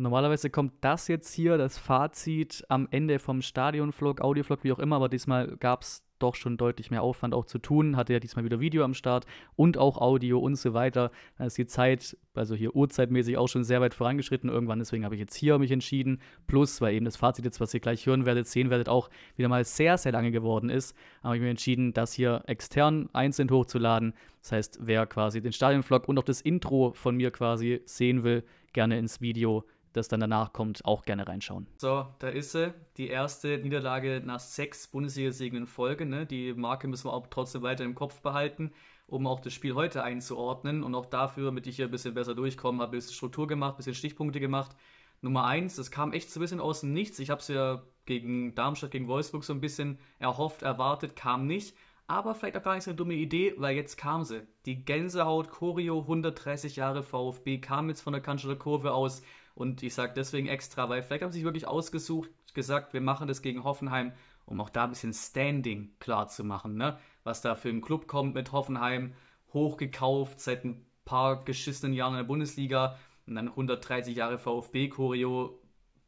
Normalerweise kommt das jetzt hier, das Fazit, am Ende vom Stadionvlog, Audiovlog, wie auch immer, aber diesmal gab es doch schon deutlich mehr Aufwand auch zu tun. Hatte ja diesmal wieder Video am Start und auch Audio und so weiter. Da ist die Zeit, also hier uhrzeitmäßig auch schon sehr weit vorangeschritten irgendwann. Deswegen habe ich jetzt hier mich entschieden. Plus, weil eben das Fazit jetzt, was ihr gleich hören werdet, sehen werdet, auch wieder mal sehr, sehr lange geworden ist, habe ich mir entschieden, das hier extern einzeln hochzuladen. Das heißt, wer quasi den Stadionvlog und auch das Intro von mir quasi sehen will, gerne ins Video das dann danach kommt, auch gerne reinschauen. So, da ist sie. Die erste Niederlage nach sechs Bundesligasiegen in Folge. Ne? Die Marke müssen wir auch trotzdem weiter im Kopf behalten, um auch das Spiel heute einzuordnen. Und auch dafür, damit ich hier ein bisschen besser durchkomme, habe ich ein bisschen Struktur gemacht, ein bisschen Stichpunkte gemacht. Nummer eins, das kam echt so ein bisschen aus dem Nichts. Ich habe es ja gegen Darmstadt, gegen Wolfsburg so ein bisschen erhofft, erwartet, kam nicht. Aber vielleicht auch gar nicht so eine dumme Idee, weil jetzt kam sie. Die Gänsehaut Choreo 130 Jahre VfB kam jetzt von der Kanzlerkurve aus und ich sage deswegen extra, weil vielleicht haben sie sich wirklich ausgesucht, gesagt, wir machen das gegen Hoffenheim, um auch da ein bisschen Standing klar zu machen, ne? Was da für ein Club kommt mit Hoffenheim, hochgekauft seit ein paar geschissenen Jahren in der Bundesliga und dann 130 Jahre VfB-Choreo,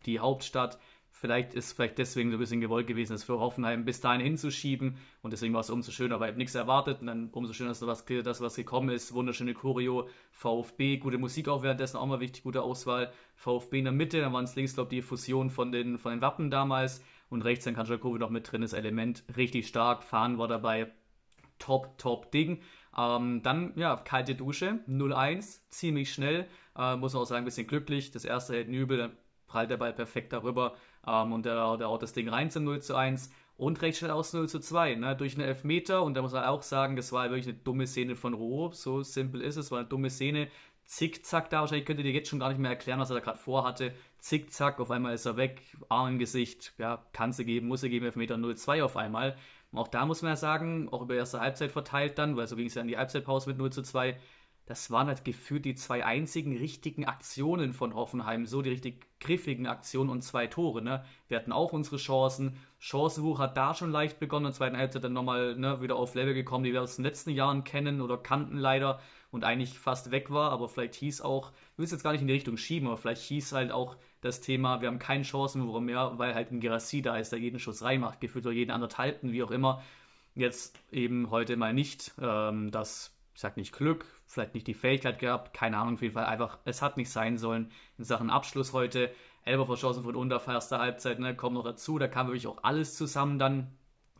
die Hauptstadt. Vielleicht ist vielleicht deswegen so ein bisschen gewollt gewesen, das für Hoffenheim bis dahin hinzuschieben. Und deswegen war es umso schöner, aber ich habe nichts erwartet. Und dann umso schöner, dass da was, dass was gekommen ist. Wunderschöne Choreo, VfB, gute Musik auch währenddessen, auch mal wichtig, gute Auswahl. VfB in der Mitte, dann waren es links, glaube ich, die Fusion von den, von den Wappen damals. Und rechts dann Kanjakovic noch mit drin, das Element richtig stark. Fahren war dabei. Top, top Ding. Ähm, dann, ja, kalte Dusche, 0-1, ziemlich schnell. Äh, muss man auch sagen, ein bisschen glücklich. Das erste hält Nübel, dann prallt der Ball perfekt darüber. Ähm, und der, der haut das Ding rein zum 0 zu 1 und recht schnell aus 0 zu 2, ne? durch einen Elfmeter. Und da muss man auch sagen, das war wirklich eine dumme Szene von Rohr. So simpel ist es, war eine dumme Szene. Zickzack da, wahrscheinlich könnt ihr dir jetzt schon gar nicht mehr erklären, was er da gerade vorhatte. Zickzack, auf einmal ist er weg, Arm im Gesicht, ja, kann sie geben, muss er geben, Elfmeter 0-2 auf einmal. Und auch da muss man ja sagen, auch über erste Halbzeit verteilt dann, weil so ging es ja in die Halbzeitpause mit 0 zu 2, das waren halt gefühlt die zwei einzigen richtigen Aktionen von Hoffenheim, so die richtig griffigen Aktionen und zwei Tore. Ne? Wir hatten auch unsere Chancen. Chancenbuch hat da schon leicht begonnen, in zweiten Halbzeit dann nochmal ne, wieder auf Level gekommen, die wir aus den letzten Jahren kennen oder kannten leider und eigentlich fast weg war, aber vielleicht hieß auch, ich will es jetzt gar nicht in die Richtung schieben, aber vielleicht hieß halt auch das Thema, wir haben keine Chancenbuch mehr, weil halt ein Gerassi da ist, der jeden Schuss reinmacht, gefühlt oder jeden anderthalbten, wie auch immer. Jetzt eben heute mal nicht. Ähm, das ich sag nicht Glück, vielleicht nicht die Fähigkeit gehabt, keine Ahnung, auf jeden Fall einfach, es hat nicht sein sollen in Sachen Abschluss heute. Elber verschossen von unter, erste Halbzeit, ne, kommt noch dazu, da kam wirklich auch alles zusammen dann.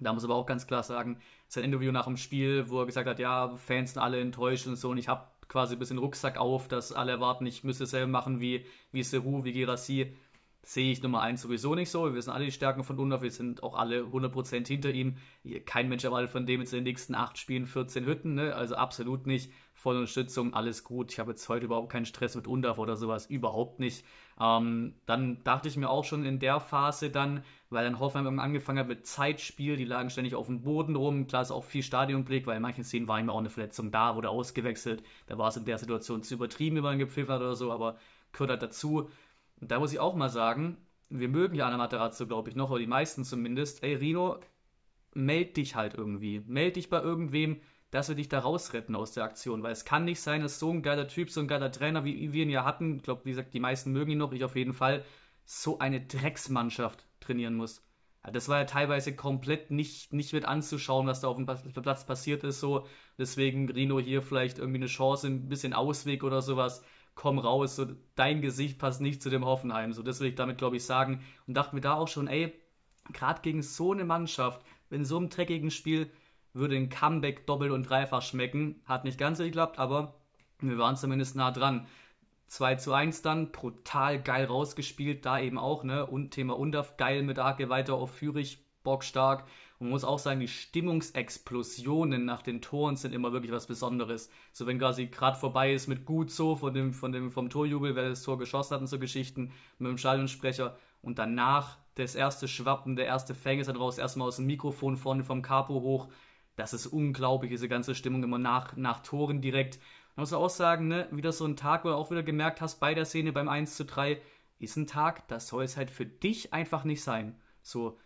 Da muss aber auch ganz klar sagen, sein Interview nach dem Spiel, wo er gesagt hat, ja, Fans sind alle enttäuscht und so und ich habe quasi ein bisschen Rucksack auf, dass alle erwarten, ich müsste es selber machen wie, wie Seru, wie Gerassi sehe ich Nummer 1 sowieso nicht so. Wir wissen alle die Stärken von Lundorf, wir sind auch alle 100% hinter ihm. Kein Mensch erwartet von dem jetzt in den nächsten 8 Spielen 14 Hütten, ne? also absolut nicht. Volle Unterstützung, alles gut. Ich habe jetzt heute überhaupt keinen Stress mit Undorf oder sowas, überhaupt nicht. Ähm, dann dachte ich mir auch schon in der Phase dann, weil dann Hoffenheim angefangen hat mit Zeitspiel, die lagen ständig auf dem Boden rum. Klar ist auch viel Stadionblick, weil in manchen Szenen war ihm auch eine Verletzung da, wurde ausgewechselt. Da war es in der Situation zu übertrieben, wenn man gepfiffert oder so, aber gehört halt dazu. Und da muss ich auch mal sagen, wir mögen ja Anna Materazzo, glaube ich, noch, oder die meisten zumindest. Ey, Rino, meld dich halt irgendwie. Meld dich bei irgendwem, dass wir dich da rausretten aus der Aktion. Weil es kann nicht sein, dass so ein geiler Typ, so ein geiler Trainer, wie wir ihn ja hatten, ich glaube, wie gesagt, die meisten mögen ihn noch, ich auf jeden Fall, so eine Drecksmannschaft trainieren muss. Das war ja teilweise komplett nicht, nicht mit anzuschauen, was da auf dem Platz passiert ist. So. Deswegen Rino hier vielleicht irgendwie eine Chance, ein bisschen Ausweg oder sowas komm raus, so dein Gesicht passt nicht zu dem Hoffenheim. So, das will ich damit, glaube ich, sagen. Und dachte mir da auch schon, ey, gerade gegen so eine Mannschaft, in so einem dreckigen Spiel, würde ein Comeback doppelt und dreifach schmecken. Hat nicht ganz so geklappt, aber wir waren zumindest nah dran. 2 zu 1 dann, brutal geil rausgespielt, da eben auch, ne? Und Thema Unterf, geil mit Arke weiter auf Führig, bockstark man muss auch sagen, die Stimmungsexplosionen nach den Toren sind immer wirklich was Besonderes. So wenn quasi gerade vorbei ist mit gut so von dem, von dem, vom Torjubel, wer das Tor geschossen hat und so Geschichten, mit dem Stadionsprecher und danach das erste Schwappen, der erste Fang ist dann raus, erstmal aus dem Mikrofon vorne vom Capo hoch. Das ist unglaublich, diese ganze Stimmung immer nach, nach Toren direkt. Man muss auch sagen, ne, wieder so ein Tag, wo du auch wieder gemerkt hast, bei der Szene beim 1 zu 3, ist ein Tag, das soll es halt für dich einfach nicht sein. So,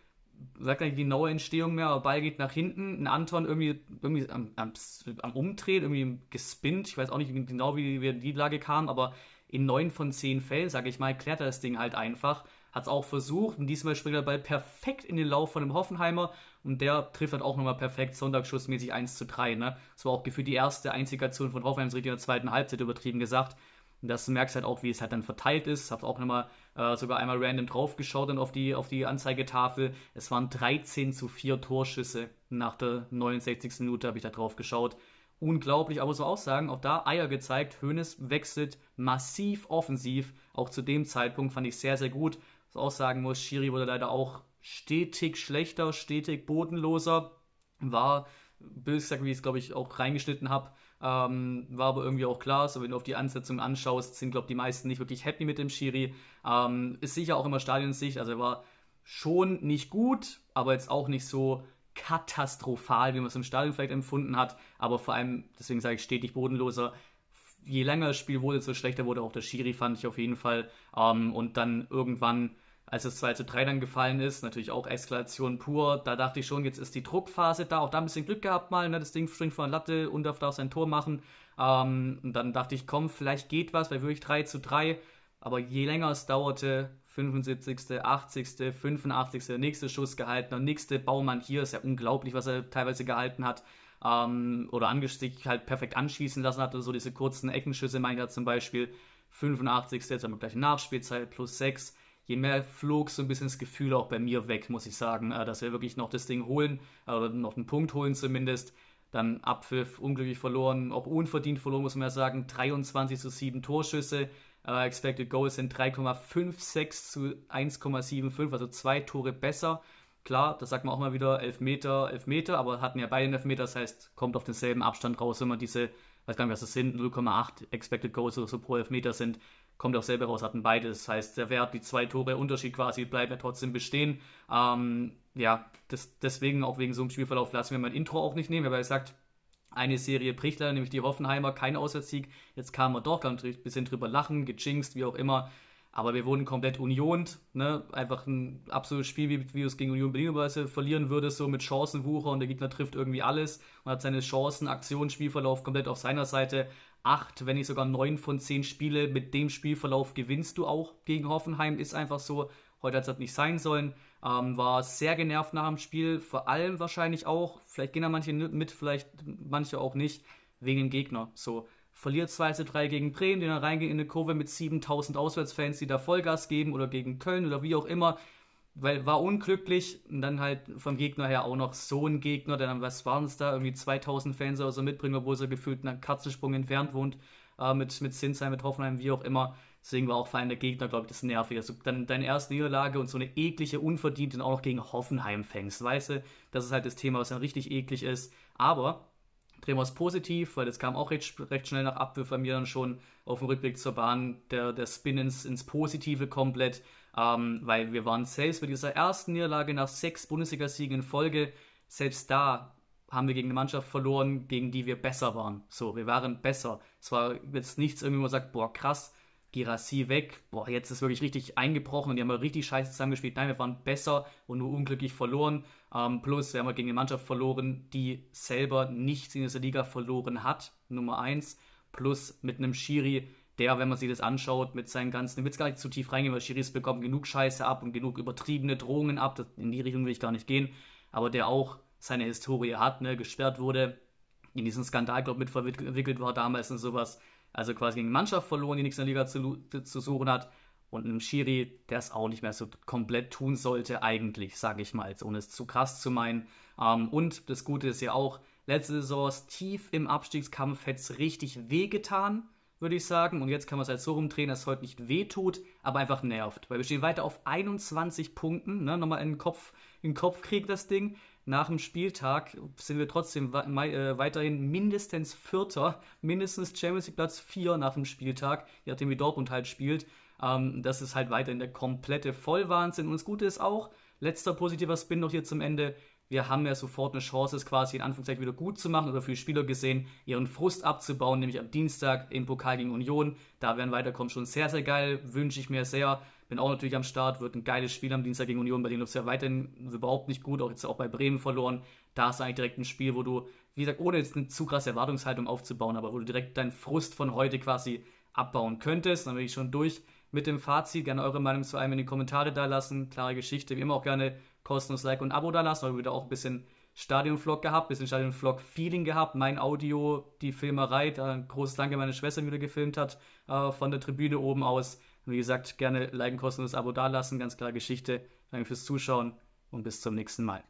sagt eigentlich die genaue Entstehung mehr, aber Ball geht nach hinten. Ein Anton irgendwie, irgendwie am, am, am Umdrehen, irgendwie gespinnt. Ich weiß auch nicht genau, wie wir in die Lage kamen, aber in neun von zehn Fällen, sage ich mal, klärt er das Ding halt einfach. Hat es auch versucht und diesmal springt der Ball perfekt in den Lauf von dem Hoffenheimer und der trifft halt auch nochmal perfekt, sonntagsschussmäßig 1 zu 3. Ne? Das war auch gefühlt die erste Einzigation von richtig in der zweiten Halbzeit übertrieben gesagt. Und das merkst halt auch, wie es halt dann verteilt ist. Hab's auch nochmal äh, sogar einmal random draufgeschaut und auf die, auf die Anzeigetafel. Es waren 13 zu 4 Torschüsse. Nach der 69. Minute habe ich da drauf geschaut. Unglaublich, aber so auch sagen, auch da Eier gezeigt. Hönes wechselt massiv offensiv. Auch zu dem Zeitpunkt fand ich sehr, sehr gut. Was auch sagen muss, Schiri wurde leider auch stetig schlechter, stetig bodenloser. War, Bill wie ich es glaube ich auch reingeschnitten habe, ähm, war aber irgendwie auch klar, so wenn du auf die Ansetzung anschaust, sind, glaube ich, die meisten nicht wirklich happy mit dem Schiri. Ähm, ist sicher auch immer Stadionsicht, also er war schon nicht gut, aber jetzt auch nicht so katastrophal, wie man es im Stadion vielleicht empfunden hat, aber vor allem, deswegen sage ich stetig bodenloser. Je länger das Spiel wurde, desto schlechter wurde auch der Schiri, fand ich auf jeden Fall. Ähm, und dann irgendwann als das 2 zu 3 dann gefallen ist, natürlich auch Eskalation pur, da dachte ich schon, jetzt ist die Druckphase da, auch da ein bisschen Glück gehabt mal, ne? das Ding springt von der Latte, und darf da auch sein Tor machen. Ähm, und dann dachte ich, komm, vielleicht geht was, weil wirklich 3 zu 3. Aber je länger es dauerte, 75., 80., 85., nächste Schuss gehalten, der nächste Baumann hier, ist ja unglaublich, was er teilweise gehalten hat. Ähm, oder sich halt perfekt anschießen lassen hat, oder so diese kurzen Eckenschüsse, meine ich da zum Beispiel. 85. jetzt haben wir gleich eine Nachspielzeit plus 6 je mehr flog so ein bisschen das Gefühl auch bei mir weg, muss ich sagen, äh, dass wir wirklich noch das Ding holen, oder also noch einen Punkt holen zumindest. Dann Abpfiff, unglücklich verloren, auch unverdient verloren, muss man ja sagen. 23 zu 7 Torschüsse, äh, Expected Goals sind 3,56 zu 1,75, also zwei Tore besser. Klar, das sagt man auch mal wieder, Elfmeter, Elfmeter, aber hatten ja beide einen Elfmeter, das heißt, kommt auf denselben Abstand raus, wenn man diese, weiß gar nicht, was das sind, 0,8 Expected Goals oder so pro Elfmeter sind kommt auch selber raus, hatten beide. Das heißt, der Wert, die zwei Tore Unterschied quasi bleibt ja trotzdem bestehen. Ähm, ja, das, deswegen auch wegen so einem Spielverlauf lassen wir mein Intro auch nicht nehmen, weil er sagt, eine Serie bricht leider, nämlich die Hoffenheimer, kein Auswärtssieg. Jetzt kam er doch, kann man ein bisschen drüber lachen, gejinxt, wie auch immer. Aber wir wurden komplett uniont. Ne? Einfach ein absolutes Spiel, wie, wie du es gegen Union Berlin verlieren würdest, so mit Chancenwucher und der Gegner trifft irgendwie alles und hat seine Chancen, Aktion, Spielverlauf komplett auf seiner Seite acht, wenn nicht sogar neun von zehn Spiele mit dem Spielverlauf gewinnst du auch gegen Hoffenheim. Ist einfach so. Heute hat es halt nicht sein sollen. Ähm, war sehr genervt nach dem Spiel. Vor allem wahrscheinlich auch, vielleicht gehen da manche mit, vielleicht manche auch nicht, wegen dem Gegner. So, verliert 2 zu 3 gegen Bremen, den er reingeht in eine Kurve mit 7000 Auswärtsfans, die da Vollgas geben oder gegen Köln oder wie auch immer weil war unglücklich und dann halt vom Gegner her auch noch so ein Gegner, der dann, was waren es da, irgendwie 2000 Fans oder so mitbringen, obwohl er gefühlt einen Katzensprung entfernt wohnt, äh, mit, mit Sinsheim, mit Hoffenheim, wie auch immer. Deswegen war auch vor allem der Gegner, glaube ich, das nervig. Also dann deine erste Niederlage und so eine eklige, unverdiente auch noch gegen Hoffenheim fängst, weißt du? Das ist halt das Thema, was dann richtig eklig ist. Aber drehen wir es positiv, weil das kam auch recht, recht schnell nach Abwürfen bei mir dann schon auf dem Rückblick zur Bahn, der, der Spin ins, ins Positive komplett. Ähm, weil wir waren selbst bei dieser ersten Niederlage nach sechs Bundesligasiegen in Folge, selbst da haben wir gegen eine Mannschaft verloren, gegen die wir besser waren. So, wir waren besser. Es war jetzt nichts, irgendwie, wo man sagt, boah, krass, Girassi weg, boah, jetzt ist wirklich richtig eingebrochen und die haben wir halt richtig scheiße zusammengespielt. Nein, wir waren besser und nur unglücklich verloren. Ähm, plus, wir haben halt gegen eine Mannschaft verloren, die selber nichts in dieser Liga verloren hat, Nummer eins. Plus mit einem Schiri, der, wenn man sich das anschaut, mit seinen ganzen, ich will gar nicht zu tief reingehen, weil Schiris bekommen genug Scheiße ab und genug übertriebene Drohungen ab, das, in die Richtung will ich gar nicht gehen, aber der auch seine Historie hat, ne, gesperrt wurde, in diesen Skandal, glaube ich, mitverwickelt war damals und sowas, also quasi gegen Mannschaft verloren, die nichts in der Liga zu, zu suchen hat und einem Schiri, der es auch nicht mehr so komplett tun sollte, eigentlich, sage ich mal, ohne es zu krass zu meinen. Ähm, und das Gute ist ja auch, letzte Saison tief im Abstiegskampf hätte es richtig wehgetan würde ich sagen. Und jetzt kann man es halt so rumdrehen, dass es heute nicht wehtut, aber einfach nervt. Weil wir stehen weiter auf 21 Punkten. Ne? Nochmal in den Kopf, Kopf kriegt das Ding. Nach dem Spieltag sind wir trotzdem äh, weiterhin mindestens Vierter, mindestens Champions League Platz 4 nach dem Spieltag, je nachdem wie Dortmund halt spielt. Ähm, das ist halt weiterhin der komplette Vollwahnsinn. Und das Gute ist auch, letzter positiver Spin noch hier zum Ende, wir haben ja sofort eine Chance, es quasi in Anführungszeichen wieder gut zu machen oder für die Spieler gesehen, ihren Frust abzubauen, nämlich am Dienstag im Pokal gegen Union. Da werden weiterkommen schon sehr, sehr geil, wünsche ich mir sehr. Bin auch natürlich am Start, wird ein geiles Spiel am Dienstag gegen Union. Bei denen läuft es ja weiterhin überhaupt nicht gut, auch jetzt auch bei Bremen verloren. Da ist eigentlich direkt ein Spiel, wo du, wie gesagt, ohne jetzt eine zu krasse Erwartungshaltung aufzubauen, aber wo du direkt deinen Frust von heute quasi abbauen könntest. Dann bin ich schon durch mit dem Fazit. Gerne eure Meinung zu einem in die Kommentare da lassen. Klare Geschichte, wie immer auch gerne kostenlos Like und Abo da lassen. Heute wieder auch ein bisschen Stadion-Vlog gehabt, bisschen stadion vlog feeling gehabt. Mein Audio, die Filmerei, da ein großes Danke an meine Schwester, die wieder gefilmt hat, äh, von der Tribüne oben aus. wie gesagt, gerne Like, kostenloses Abo dalassen. Ganz klare Geschichte. Danke fürs Zuschauen und bis zum nächsten Mal.